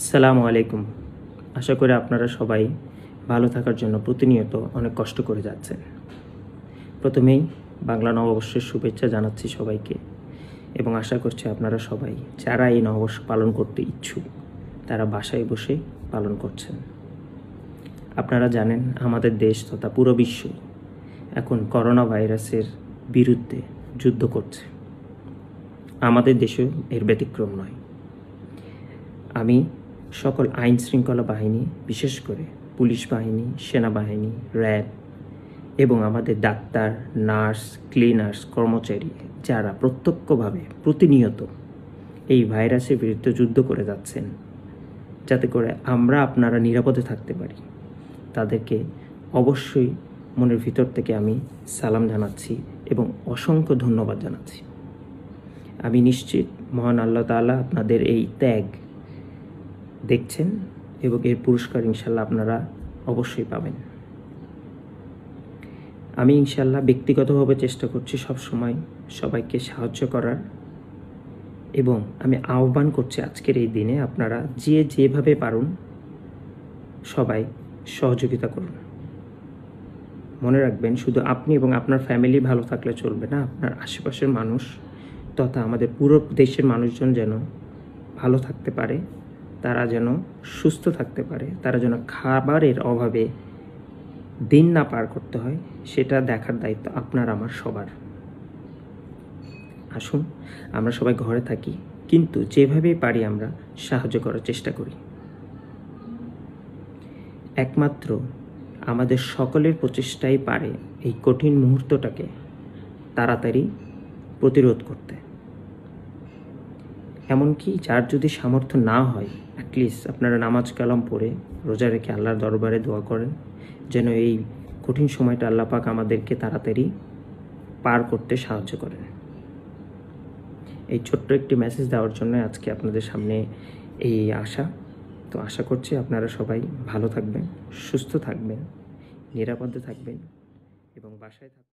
আসসালামু আলাইকুম আশা করি আপনারা সবাই ভালো থাকার জন্য প্রতিনিয়ত অনেক কষ্ট করে যাচ্ছেন প্রথমেই বাংলা নববর্ষের শুভেচ্ছা জানাচ্ছি সবাইকে এবং আশা করছি আপনারা সবাই যারা এই নববর্ষ পালন করতে ইচ্ছুক তারা বাসায় বসে পালন করছেন আপনারা জানেন আমাদের দেশ তথা পুরো বিশ্ব এখন করোনা ভাইরাসের বিরুদ্ধে যুদ্ধ করছে আমাদের দেশে এর ব্যতিক্রম নয় আমি সকল আইন শৃঙ্খলা বাহিনী বিশেষ করে পুলিশ বাহিনী সেনাবাহিনী র্যাব এবং আমাদের ডাক্তার নার্স ক্লিনার্স কর্মচারী যারা প্রত্যক্ষভাবে প্রতিনিয়ত এই ভাইরাসের বিরুদ্ধে যুদ্ধ করে যাচ্ছেন যাতে করে আমরা আপনারা নিরাপদে থাকতে পারি তাদেরকে অবশ্যই মনের ভিতর থেকে আমি সালাম জানাচ্ছি এবং অসংখ্য ধন্যবাদ জানাচ্ছি আমি নিশ্চিত মহান আল্লাহ তালা আপনাদের এই ত্যাগ দেখছেন এবং এর পুরস্কার ইনশাল্লাহ আপনারা অবশ্যই পাবেন আমি ইনশাল্লাহ ব্যক্তিগতভাবে চেষ্টা করছি সব সময় সবাইকে সাহায্য করার এবং আমি আহ্বান করছি আজকের এই দিনে আপনারা যে যেভাবে পারুন সবাই সহযোগিতা করুন মনে রাখবেন শুধু আপনি এবং আপনার ফ্যামিলি ভালো থাকলে চলবে না আপনার আশেপাশের মানুষ তথা আমাদের পুরো দেশের মানুষজন যেন ভালো থাকতে পারে তারা যেন সুস্থ থাকতে পারে তারা যেন খাবারের অভাবে দিন না পার করতে হয় সেটা দেখার দায়িত্ব আপনার আমার সবার আসুন আমরা সবাই ঘরে থাকি কিন্তু যেভাবে পারি আমরা সাহায্য করার চেষ্টা করি একমাত্র আমাদের সকলের প্রচেষ্টাই পারে এই কঠিন মুহূর্তটাকে তাড়াতাড়ি প্রতিরোধ করতে এমনকি যার যদি সামর্থ্য না হয় অ্যাটলিস্ট আপনারা নামাজ কালাম পড়ে রোজা রেখে আল্লাহর দরবারে দোয়া করেন যেন এই কঠিন সময়টা আল্লাহ পাক আমাদেরকে তাড়াতাড়ি পার করতে সাহায্য করেন এই ছোট্ট একটি মেসেজ দেওয়ার জন্য আজকে আপনাদের সামনে এই আশা তো আশা করছি আপনারা সবাই ভালো থাকবেন সুস্থ থাকবেন নিরাপদে থাকবেন এবং বাসায় থাকবেন